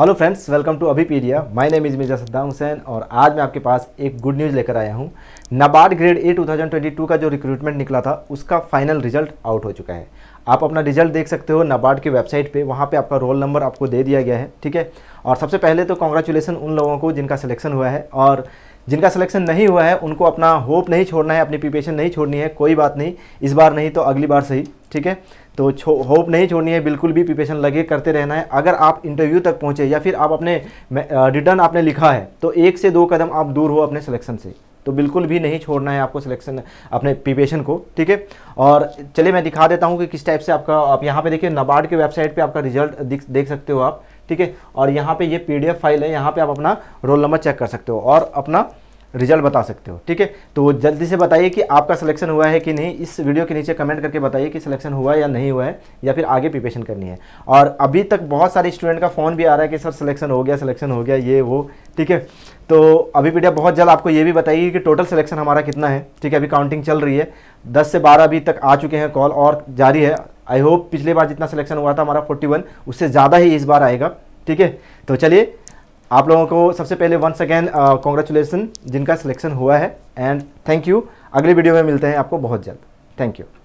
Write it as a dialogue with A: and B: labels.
A: hello friends welcome to Abhipedia my name is Mirza Saddam Hussain और आज मैं आपके पास एक गुड न्यूज़ लेकर आया हूँ नाबार्ड ग्रेड ए 2022 का जो रिक्रूटमेंट निकला था उसका फाइनल रिजल्ट आउट हो चुका है आप अपना रिजल्ट देख सकते हो नाबार्ड की वेबसाइट पे वहाँ पे आपका रोल नंबर आपको दे दिया गया है ठीक है और सबसे पहले तो कॉन्ग्रेचुलेसन उन लोगों को जिनका सिलेक्शन हुआ है और जिनका सिलेक्शन नहीं हुआ है उनको अपना होप नहीं छोड़ना है अपनी प्रिपेशन नहीं छोड़नी है कोई बात नहीं इस बार नहीं तो अगली बार सही ठीक है तो छो होप नहीं छोड़नी है बिल्कुल भी प्रिपेशन लगे करते रहना है अगर आप इंटरव्यू तक पहुँचे या फिर आप अपने रिटर्न आपने लिखा है तो एक से दो कदम आप दूर हो अपने सिलेक्शन से तो बिल्कुल भी नहीं छोड़ना है आपको सिलेक्शन अपने प्रिपेशन को ठीक है और चलिए मैं दिखा देता हूँ कि किस टाइप से आपका आप यहाँ पे देखिए नबार्ड के वेबसाइट पे आपका रिजल्ट देख सकते हो आप ठीक है और यहाँ पे ये पीडीएफ फाइल है यहाँ पे आप अपना रोल नंबर चेक कर सकते हो और अपना रिजल्ट बता सकते हो ठीक है तो जल्दी से बताइए कि आपका सिलेक्शन हुआ है कि नहीं इस वीडियो के नीचे कमेंट करके बताइए कि सिलेक्शन हुआ है या नहीं हुआ है या फिर आगे प्रिपेशन करनी है और अभी तक बहुत सारे स्टूडेंट का फ़ोन भी आ रहा है कि सर सिलेक्शन हो गया सिलेक्शन हो गया ये वो ठीक है तो अभी पीडिया बहुत जल्द आपको ये भी बताइए कि टोटल सिलेक्शन हमारा कितना है ठीक है अभी काउंटिंग चल रही है दस से बारह अभी तक आ चुके हैं कॉल और जारी है आई होप पिछले बार जितना सिलेक्शन हुआ था हमारा फोर्टी उससे ज़्यादा ही इस बार आएगा ठीक है तो चलिए आप लोगों को सबसे पहले वंस अगेन कॉन्ग्रेचुलेसन जिनका सिलेक्शन हुआ है एंड थैंक यू अगले वीडियो में मिलते हैं आपको बहुत जल्द थैंक यू